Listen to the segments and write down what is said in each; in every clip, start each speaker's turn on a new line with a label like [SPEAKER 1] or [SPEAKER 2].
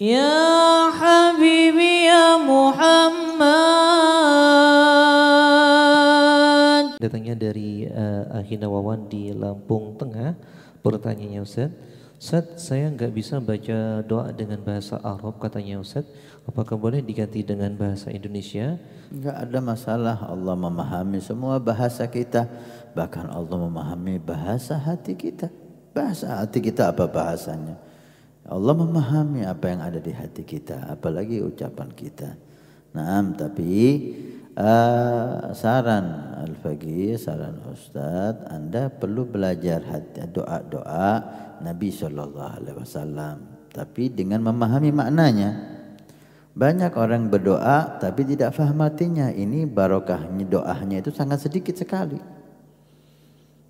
[SPEAKER 1] Ya Habibi Ya Muhammad Datangnya dari uh, eh, Ahina Wawan di Lampung Tengah Pertanyaannya Ustaz Ustaz saya enggak bisa baca doa dengan bahasa Arab katanya Ustaz Apakah boleh diganti dengan bahasa Indonesia? Enggak ada masalah Allah memahami semua bahasa kita Bahkan Allah memahami bahasa hati kita Bahasa hati kita apa bahasanya? Allah memahami apa yang ada di hati kita, apalagi ucapan kita. Naam, tapi uh, saran Al-Faqih, saran Ustaz, Anda perlu belajar hati doa-doa Nabi saw. tapi dengan memahami maknanya. Banyak orang berdoa tapi tidak faham artinya. Ini barokahnya doanya itu sangat sedikit sekali.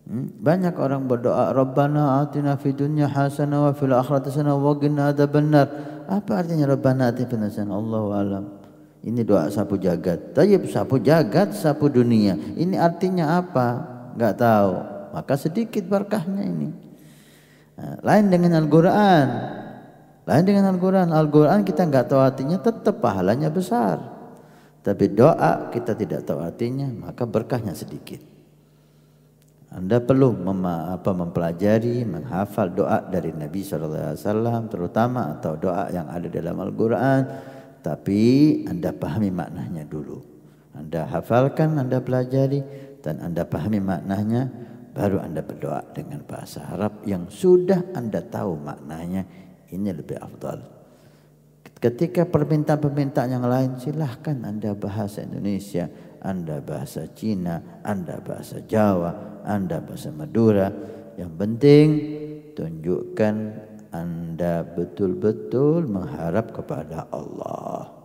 [SPEAKER 1] Hmm? Banyak orang berdoa, Rabbana atina fi dunya hasana wa fil akhirat hasana wa gina adabannar. Apa artinya Rabbana atina fi dunya Allah alam. Ini doa sapu jagat. Tapi sapu jagat, sapu dunia. Ini artinya apa? Tidak tahu. Maka sedikit berkahnya ini. Ha, lain dengan Al-Quran. Lain dengan Al-Quran. Al-Quran kita tidak tahu artinya tetap pahalanya besar. Tapi doa kita tidak tahu artinya. Maka berkahnya sedikit. Anda perlu mem apa, mempelajari, menghafal doa dari Nabi SAW terutama atau doa yang ada dalam Al-Quran. Tapi anda pahami maknanya dulu. Anda hafalkan, anda pelajari dan anda pahami maknanya baru anda berdoa dengan bahasa Arab yang sudah anda tahu maknanya ini lebih afdal. Ketika permintaan-permintaan yang lain silahkan anda bahasa Indonesia, anda bahasa Cina, anda bahasa Jawa, anda bahasa Madura. Yang penting tunjukkan anda betul-betul mengharap kepada Allah.